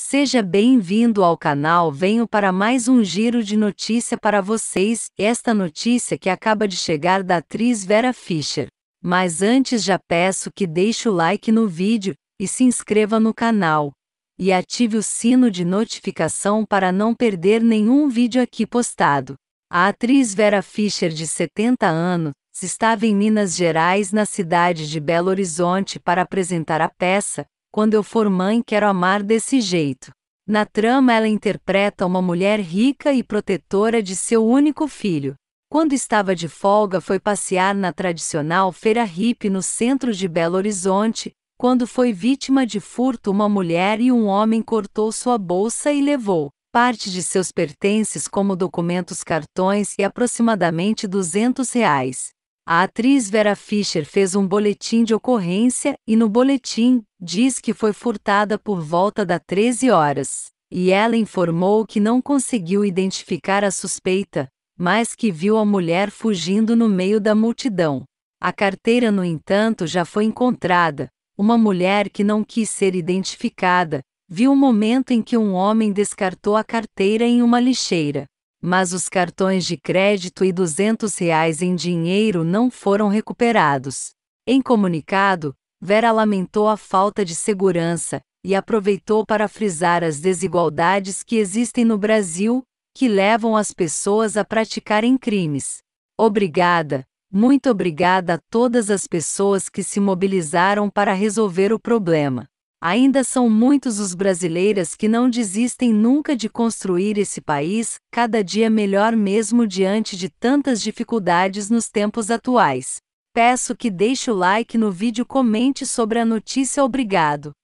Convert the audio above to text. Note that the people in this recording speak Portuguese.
Seja bem-vindo ao canal. Venho para mais um giro de notícia para vocês. Esta notícia que acaba de chegar da atriz Vera Fischer. Mas antes já peço que deixe o like no vídeo e se inscreva no canal. E ative o sino de notificação para não perder nenhum vídeo aqui postado. A atriz Vera Fischer, de 70 anos, estava em Minas Gerais, na cidade de Belo Horizonte, para apresentar a peça quando eu for mãe, quero amar desse jeito. Na trama, ela interpreta uma mulher rica e protetora de seu único filho. Quando estava de folga, foi passear na tradicional feira hippie no centro de Belo Horizonte, quando foi vítima de furto, uma mulher e um homem cortou sua bolsa e levou parte de seus pertences como documentos, cartões e aproximadamente 200 reais. A atriz Vera Fischer fez um boletim de ocorrência e no boletim diz que foi furtada por volta das 13 horas. E ela informou que não conseguiu identificar a suspeita, mas que viu a mulher fugindo no meio da multidão. A carteira, no entanto, já foi encontrada. Uma mulher que não quis ser identificada viu o momento em que um homem descartou a carteira em uma lixeira mas os cartões de crédito e R$ 200 reais em dinheiro não foram recuperados. Em comunicado, Vera lamentou a falta de segurança e aproveitou para frisar as desigualdades que existem no Brasil, que levam as pessoas a praticarem crimes. Obrigada, muito obrigada a todas as pessoas que se mobilizaram para resolver o problema. Ainda são muitos os brasileiros que não desistem nunca de construir esse país, cada dia melhor mesmo diante de tantas dificuldades nos tempos atuais. Peço que deixe o like no vídeo, comente sobre a notícia, obrigado.